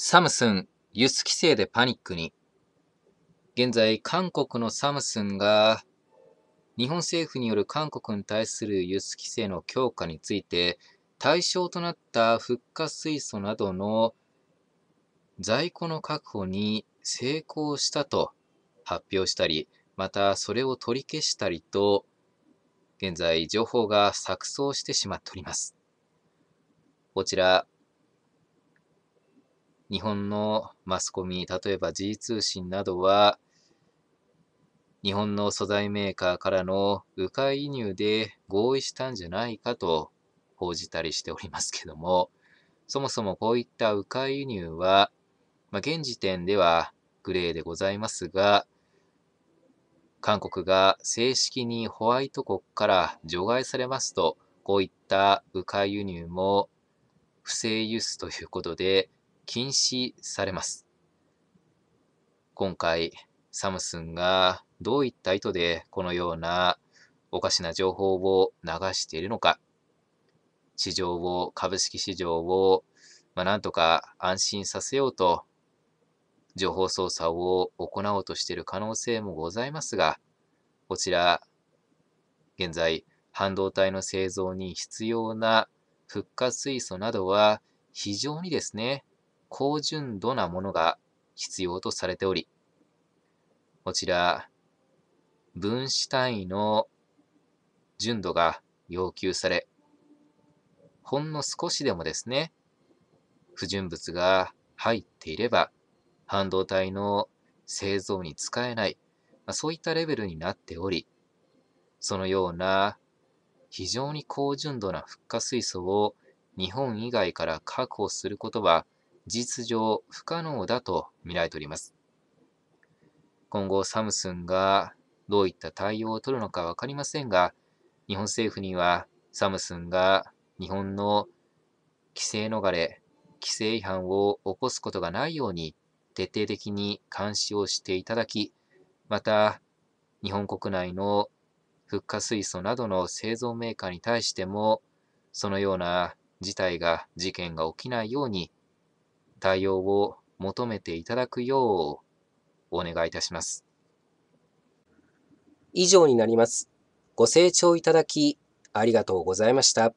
サムスン、輸出規制でパニックに。現在、韓国のサムスンが、日本政府による韓国に対する輸出規制の強化について、対象となった復活水素などの在庫の確保に成功したと発表したり、またそれを取り消したりと、現在情報が錯綜してしまっております。こちら、日本のマスコミ、例えば G 通信などは、日本の素材メーカーからの迂回移入で合意したんじゃないかと報じたりしておりますけども、そもそもこういった迂回輸入は、まあ、現時点ではグレーでございますが、韓国が正式にホワイト国から除外されますと、こういった迂回輸入も不正輸出ということで、禁止されます。今回、サムスンがどういった意図でこのようなおかしな情報を流しているのか、市場を、株式市場を、まあ、なんとか安心させようと、情報操作を行おうとしている可能性もございますが、こちら、現在、半導体の製造に必要な復活水素などは非常にですね、高純度なものが必要とされており、こちら、分子単位の純度が要求され、ほんの少しでもですね、不純物が入っていれば、半導体の製造に使えない、まそういったレベルになっており、そのような非常に高純度な復化水素を日本以外から確保することは実上不可能だと見られております。今後、サムスンがどういった対応を取るのか分かりませんが、日本政府にはサムスンが日本の規制逃れ、規制違反を起こすことがないように徹底的に監視をしていただき、また、日本国内の復活水素などの製造メーカーに対しても、そのような事態が、事件が起きないように対応を求めていただくようお願いいたします。以上になります。ご清聴いただきありがとうございました。